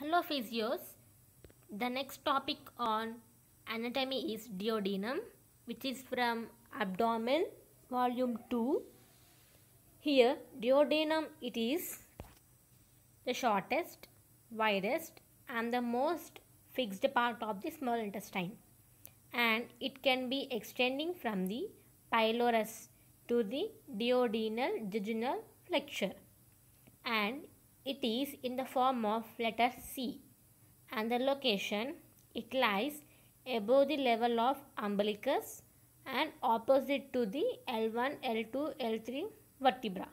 Hello physios. The next topic on anatomy is duodenum which is from abdomen volume 2. Here duodenum it is the shortest, widest and the most fixed part of the small intestine and it can be extending from the pylorus to the duodenal jejunal flexure and it is in the form of letter C and the location it lies above the level of umbilicus and opposite to the L1, L2, L3 vertebra.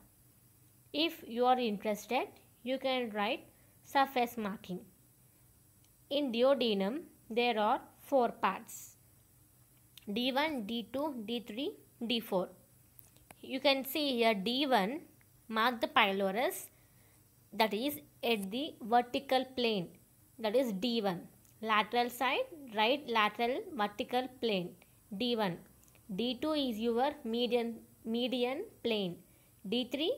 If you are interested, you can write surface marking. In duodenum, there are four parts D1, D2, D3, D4. You can see here D1 mark the pylorus that is at the vertical plane that is D1. Lateral side, right lateral vertical plane D1. D2 is your median, median plane. D3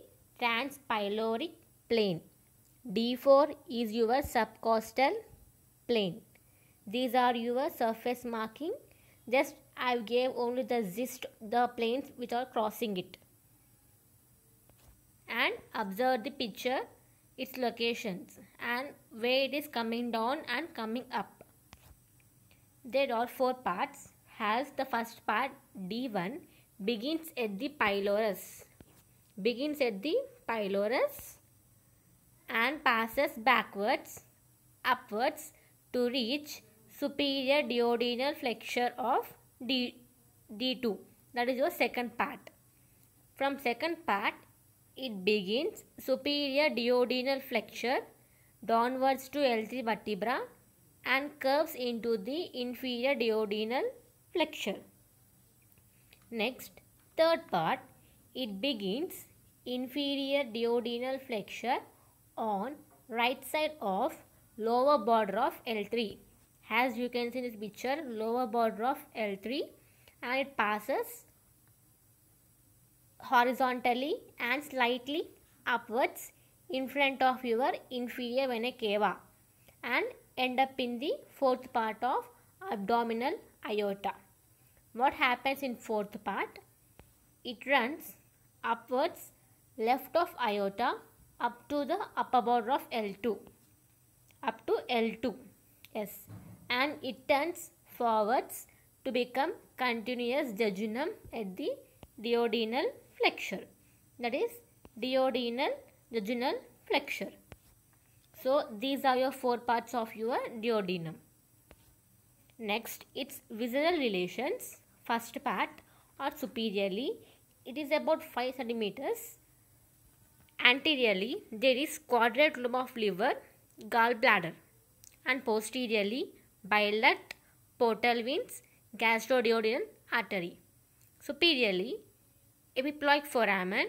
transpyloric plane. D4 is your subcostal plane. These are your surface marking. Just I gave only the gist the planes which are crossing it. And observe the picture its locations and where it is coming down and coming up. There are four parts Has the first part D1 begins at the pylorus begins at the pylorus and passes backwards upwards to reach superior duodenal flexure of D, D2 that is your second part. From second part it begins superior duodenal flexure downwards to L3 vertebra and curves into the inferior duodenal flexure. Next, third part, it begins inferior duodenal flexure on right side of lower border of L3. As you can see in this picture, lower border of L3 and it passes horizontally and slightly upwards in front of your inferior vena cava and end up in the fourth part of abdominal aorta. What happens in fourth part? It runs upwards left of aorta up to the upper border of L2 up to L2 yes and it turns forwards to become continuous jejunum at the duodenal flexure that is duodenal vaginal flexure. So these are your four parts of your duodenum. Next its visceral relations. First part or superiorly it is about 5 centimeters. Anteriorly there is quadrate lobe of liver, gallbladder and posteriorly bile duct, portal veins, gastroduodenal artery. Superiorly epiploic foramen,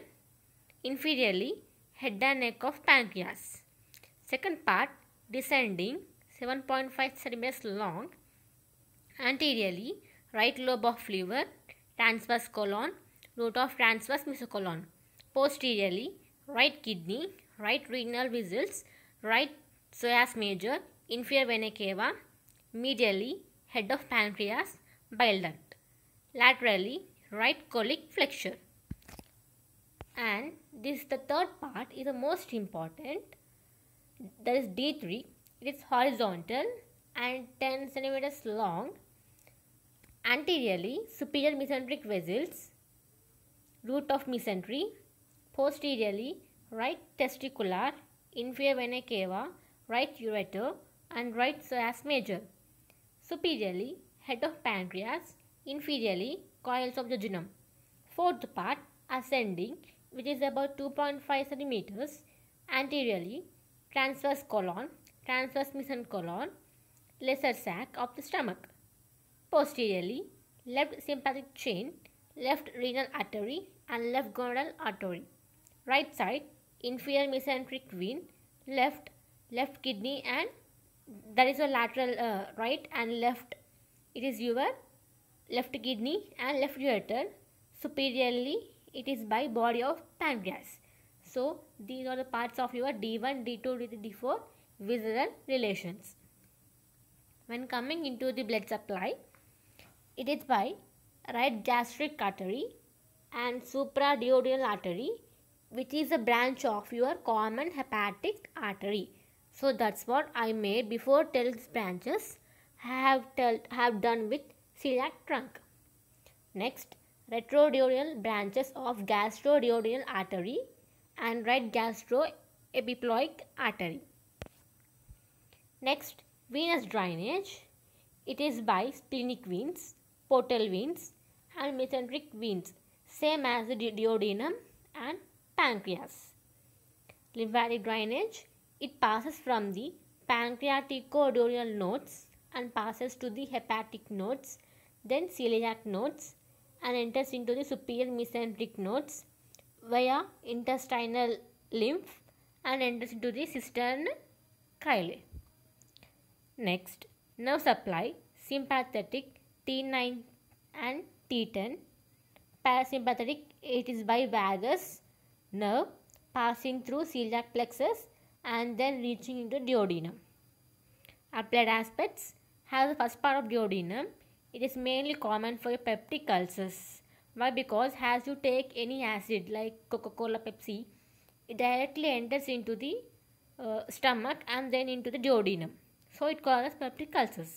inferiorly head and neck of pancreas. Second part descending 7.5 cm long, anteriorly right lobe of liver, transverse colon, root of transverse mesocolon. Posteriorly right kidney, right renal vessels, right psoas major, inferior vena cava, medially head of pancreas, bile duct. Laterally right colic flexure and this the third part is the most important that is D3 it is horizontal and 10 centimeters long anteriorly superior mesenteric vessels root of mesentery posteriorly right testicular inferior vena cava right ureter and right psoas major superiorly head of pancreas inferiorly coils of jejunum fourth part ascending which is about 2.5 centimeters anteriorly, transverse colon, transverse colon lesser sac of the stomach. Posteriorly, left sympathetic chain, left renal artery and left gonadal artery. Right side, inferior mesenteric vein, left, left kidney and that is a lateral uh, right and left. It is your left kidney and left ureter superiorly it is by body of pancreas so these are the parts of your d1 d2 d4 visceral relations when coming into the blood supply it is by right gastric artery and supraduodenal artery which is a branch of your common hepatic artery. So that's what I made before tells branches I have, tell, have done with celiac trunk. Next, Retroduodenal branches of gastroduodenal artery and right gastroepiploic artery. Next, venous drainage. It is by splenic veins, portal veins and mesenteric veins same as the duodenum and pancreas. Lymphatic drainage. It passes from the pancreaticoduodenal nodes and passes to the hepatic nodes, then celiac nodes and enters into the superior mesenteric nodes via intestinal lymph and enters into the cistern chyle. Next, nerve supply sympathetic T9 and T10. Parasympathetic it is by vagus nerve passing through celiac plexus and then reaching into duodenum. Applied aspects have the first part of duodenum it is mainly common for peptic ulcers. Why? Because as you take any acid like Coca-Cola, Pepsi, it directly enters into the uh, stomach and then into the duodenum. So it causes peptic ulcers.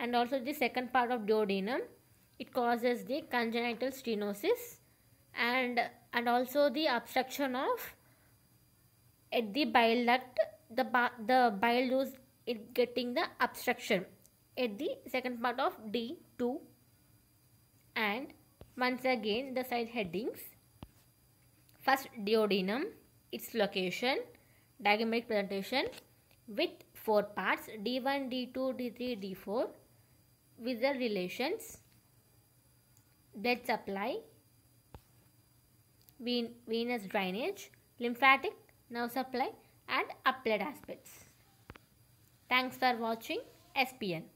And also the second part of duodenum, it causes the congenital stenosis and and also the obstruction of at the bile duct the the bile duct it getting the obstruction at the second part of D2 and once again the side headings first duodenum its location diagrammatic presentation with four parts D1 D2 D3 D4 with the relations blood supply venous drainage lymphatic nerve supply and applied aspects thanks for watching SPN